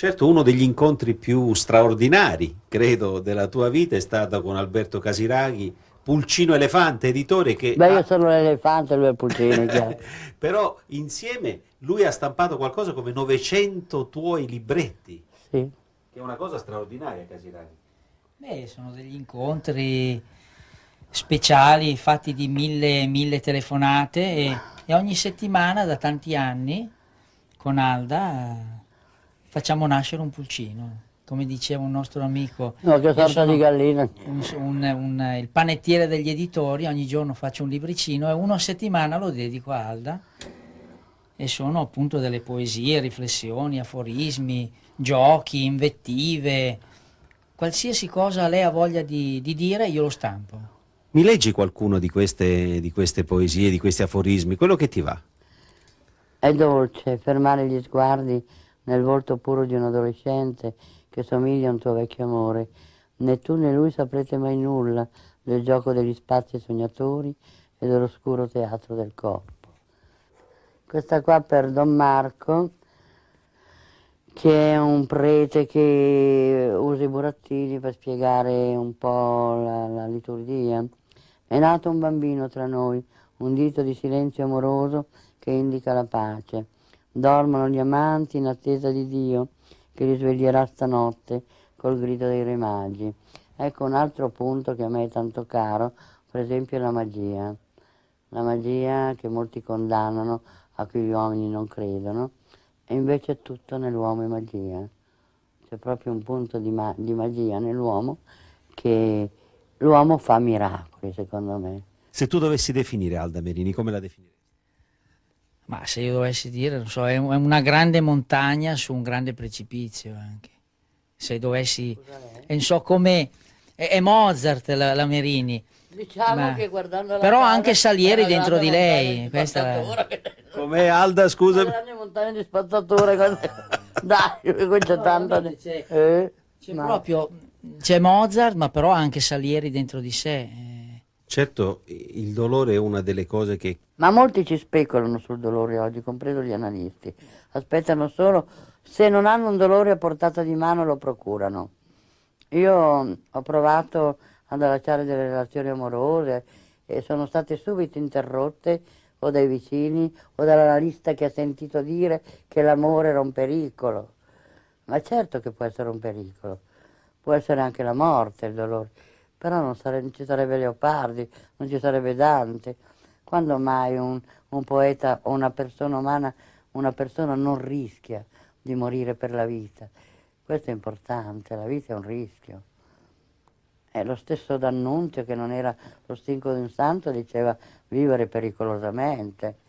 Certo, uno degli incontri più straordinari, credo, della tua vita è stato con Alberto Casiraghi, Pulcino Elefante, editore che... Beh, ha... io sono l'elefante, lui è Pulcino. Però insieme lui ha stampato qualcosa come 900 tuoi libretti. Sì. Che è una cosa straordinaria, Casiraghi. Beh, sono degli incontri speciali fatti di mille, mille telefonate e, e ogni settimana da tanti anni con Alda facciamo nascere un pulcino. Come diceva un nostro amico, no, che sorta di gallina. Un, un, un, il panettiere degli editori, ogni giorno faccio un libricino e uno a settimana lo dedico a Alda e sono appunto delle poesie, riflessioni, aforismi, giochi, invettive, qualsiasi cosa lei ha voglia di, di dire io lo stampo. Mi leggi qualcuno di queste, di queste poesie, di questi aforismi, quello che ti va? È dolce fermare gli sguardi nel volto puro di un adolescente che somiglia a un tuo vecchio amore. Né tu né lui saprete mai nulla del gioco degli spazi sognatori e dell'oscuro teatro del corpo. Questa qua per Don Marco, che è un prete che usa i burattini per spiegare un po' la, la liturgia. È nato un bambino tra noi, un dito di silenzio amoroso che indica la pace. Dormono gli amanti in attesa di Dio, che li sveglierà stanotte col grido dei re magi. Ecco un altro punto che a me è tanto caro, per esempio la magia. La magia che molti condannano, a cui gli uomini non credono, e invece tutto nell'uomo è magia. C'è proprio un punto di, ma di magia nell'uomo che l'uomo fa miracoli, secondo me. Se tu dovessi definire Alda Merini, come la definiresti? Ma se io dovessi dire, non so, è una grande montagna su un grande precipizio anche. Se dovessi, e non so come, è, è Mozart la, la Merini. Diciamo Ma... che guardando la Però cara, anche Salieri dentro di lei. Questa... Come Alda, scusa. Una grande montagna di spazzatura. Dai, qui c'è no, C'è eh? no. proprio, c'è Mozart, ma però anche Salieri dentro di sé. Eh. Certo, il dolore è una delle cose che... Ma molti ci speculano sul dolore oggi, compreso gli analisti. Aspettano solo, se non hanno un dolore a portata di mano lo procurano. Io mm, ho provato ad allacciare delle relazioni amorose e sono state subito interrotte o dai vicini o dall'analista che ha sentito dire che l'amore era un pericolo. Ma certo che può essere un pericolo, può essere anche la morte il dolore però non, sare- non, ci sarebbe Leopardi, non ci sarebbe Dante. Quando mai un, un poeta o una persona umana, una persona non rischia di morire per la vita? Questo è importante, la vita è un rischio. E lo stesso D'Annunzio che non era lo stinco di un santo diceva vivere pericolosamente.